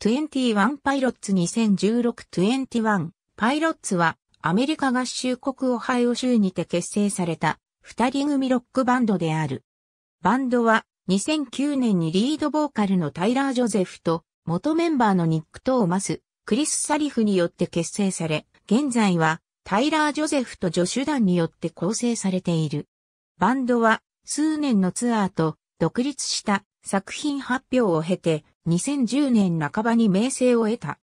21パイロッツ2016-21パイロッツはアメリカ合衆国オハイオ州にて結成された二人組ロックバンドである。バンドは2009年にリードボーカルのタイラー・ジョゼフと元メンバーのニック・トーマス、クリス・サリフによって結成され、現在はタイラー・ジョゼフと助手団によって構成されている。バンドは数年のツアーと独立した作品発表を経て2010年半ばに名声を得た。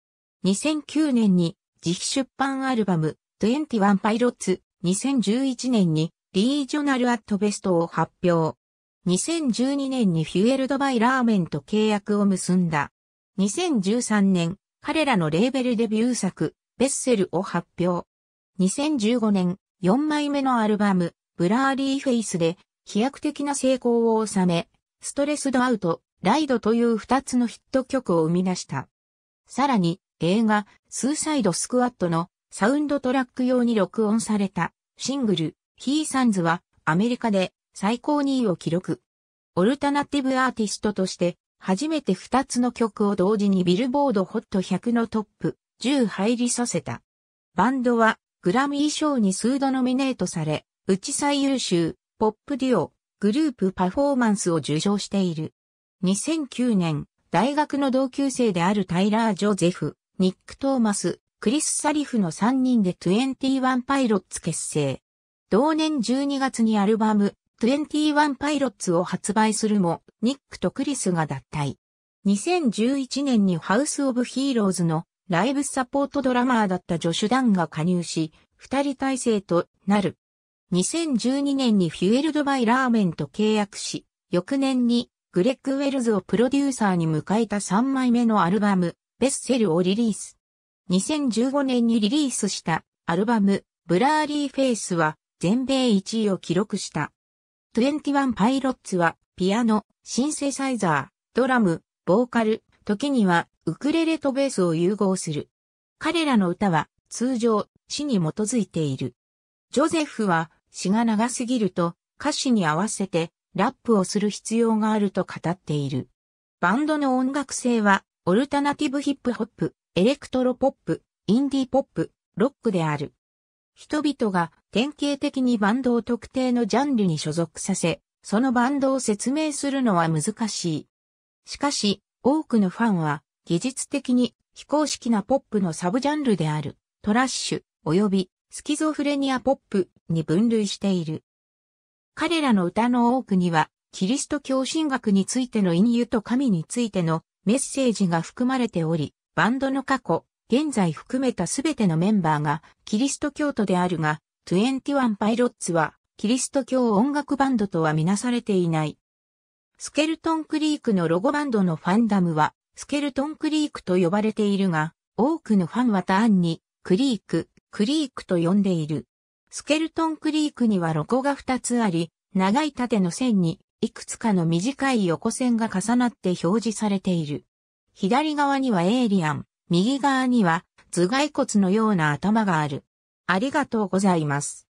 2009年に自費出版アルバム21パイロッツ2011年にリージョナルアットベストを発表。2012年にフュエルドバイラーメンと契約を結んだ。2013年、彼らのレーベルデビュー作、ベッセルを発表。2015年、4枚目のアルバム、ブラーリーフェイスで飛躍的な成功を収め、ストレスドアウト、ライドという二つのヒット曲を生み出した。さらに、映画、スーサイドスクワットのサウンドトラック用に録音されたシングル、ヒーサンズはアメリカで最高2位を記録。オルタナティブアーティストとして初めて二つの曲を同時にビルボードホット100のトップ10入りさせた。バンドはグラミー賞に数度ノミネートされ、うち最優秀ポップデュオグループパフォーマンスを受賞している。2009年、大学の同級生であるタイラー・ジョゼフ、ニック・トーマス、クリス・サリフの3人で21パイロッツ結成。同年12月にアルバム、21パイロッツを発売するも、ニックとクリスが脱退。2011年にハウス・オブ・ヒーローズのライブサポートドラマーだったジョシュ・ダンが加入し、二人体制となる。2012年にフュエルドバイラーメンと契約し、翌年にグレッグ・ウェルズをプロデューサーに迎えた3枚目のアルバム、ベッセルをリリース。2015年にリリースしたアルバム、ブラーリーフェイスは全米1位を記録した。21パイロッツはピアノ、シンセサイザー、ドラム、ボーカル、時にはウクレレとベースを融合する。彼らの歌は通常詩に基づいている。ジョゼフは詩が長すぎると歌詞に合わせてラップをする必要があると語っている。バンドの音楽性は、オルタナティブヒップホップ、エレクトロポップ、インディーポップ、ロックである。人々が典型的にバンドを特定のジャンルに所属させ、そのバンドを説明するのは難しい。しかし、多くのファンは、技術的に非公式なポップのサブジャンルである、トラッシュ、及びスキゾフレニアポップに分類している。彼らの歌の多くには、キリスト教神学についての隠喩と神についてのメッセージが含まれており、バンドの過去、現在含めたすべてのメンバーがキリスト教徒であるが、21パイロッツはキリスト教音楽バンドとはみなされていない。スケルトンクリークのロゴバンドのファンダムは、スケルトンクリークと呼ばれているが、多くのファンは単に、クリーク、クリークと呼んでいる。スケルトンクリークにはロコが2つあり、長い縦の線に、いくつかの短い横線が重なって表示されている。左側にはエイリアン、右側には頭蓋骨のような頭がある。ありがとうございます。